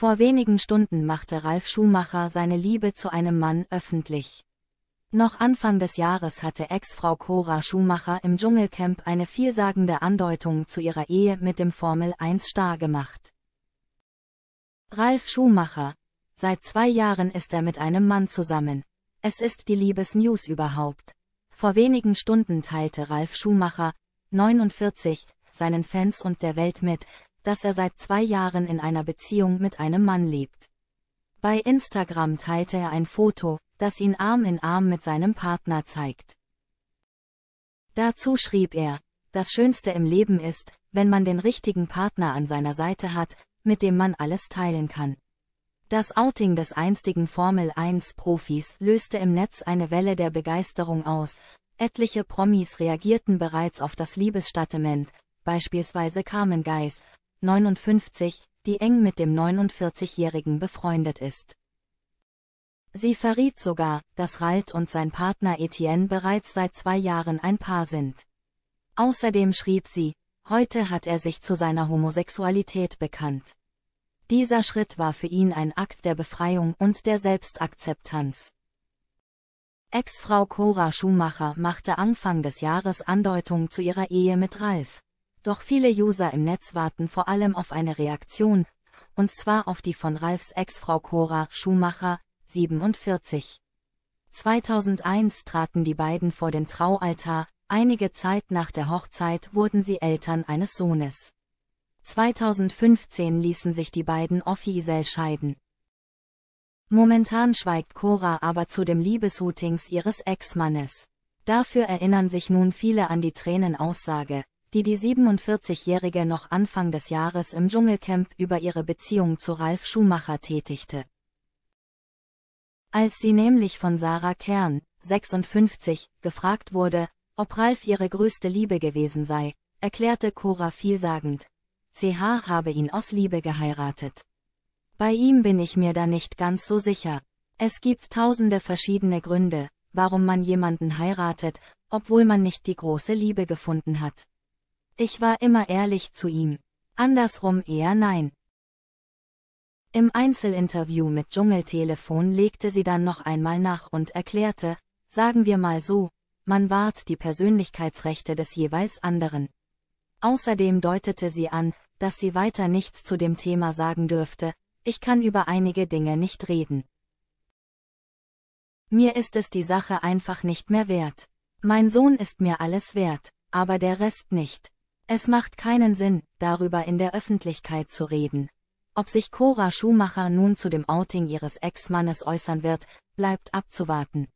Vor wenigen Stunden machte Ralf Schumacher seine Liebe zu einem Mann öffentlich. Noch Anfang des Jahres hatte Ex-Frau Cora Schumacher im Dschungelcamp eine vielsagende Andeutung zu ihrer Ehe mit dem Formel-1-Star gemacht. Ralf Schumacher. Seit zwei Jahren ist er mit einem Mann zusammen. Es ist die Liebesnews überhaupt. Vor wenigen Stunden teilte Ralf Schumacher, 49, seinen Fans und der Welt mit, dass er seit zwei Jahren in einer Beziehung mit einem Mann lebt. Bei Instagram teilte er ein Foto, das ihn Arm in Arm mit seinem Partner zeigt. Dazu schrieb er, das Schönste im Leben ist, wenn man den richtigen Partner an seiner Seite hat, mit dem man alles teilen kann. Das Outing des einstigen Formel 1-Profis löste im Netz eine Welle der Begeisterung aus, etliche Promis reagierten bereits auf das Liebesstattement, beispielsweise Carmen Geiss, 59, die eng mit dem 49-Jährigen befreundet ist. Sie verriet sogar, dass Ralt und sein Partner Etienne bereits seit zwei Jahren ein Paar sind. Außerdem schrieb sie, heute hat er sich zu seiner Homosexualität bekannt. Dieser Schritt war für ihn ein Akt der Befreiung und der Selbstakzeptanz. Ex-Frau Cora Schumacher machte Anfang des Jahres Andeutung zu ihrer Ehe mit Ralf. Doch viele User im Netz warten vor allem auf eine Reaktion, und zwar auf die von Ralfs Ex-Frau Cora Schumacher, 47. 2001 traten die beiden vor den Traualtar, einige Zeit nach der Hochzeit wurden sie Eltern eines Sohnes. 2015 ließen sich die beiden offiziell scheiden. Momentan schweigt Cora aber zu dem Liebeshutings ihres Ex-Mannes. Dafür erinnern sich nun viele an die Tränenaussage, die die 47-Jährige noch Anfang des Jahres im Dschungelcamp über ihre Beziehung zu Ralf Schumacher tätigte. Als sie nämlich von Sarah Kern, 56, gefragt wurde, ob Ralf ihre größte Liebe gewesen sei, erklärte Cora vielsagend, CH habe ihn aus Liebe geheiratet. Bei ihm bin ich mir da nicht ganz so sicher. Es gibt tausende verschiedene Gründe, warum man jemanden heiratet, obwohl man nicht die große Liebe gefunden hat. Ich war immer ehrlich zu ihm. Andersrum eher nein. Im Einzelinterview mit Dschungeltelefon legte sie dann noch einmal nach und erklärte, sagen wir mal so, man wahrt die Persönlichkeitsrechte des jeweils anderen. Außerdem deutete sie an, dass sie weiter nichts zu dem Thema sagen dürfte, ich kann über einige Dinge nicht reden. Mir ist es die Sache einfach nicht mehr wert. Mein Sohn ist mir alles wert, aber der Rest nicht. Es macht keinen Sinn, darüber in der Öffentlichkeit zu reden. Ob sich Cora Schumacher nun zu dem Outing ihres Ex-Mannes äußern wird, bleibt abzuwarten.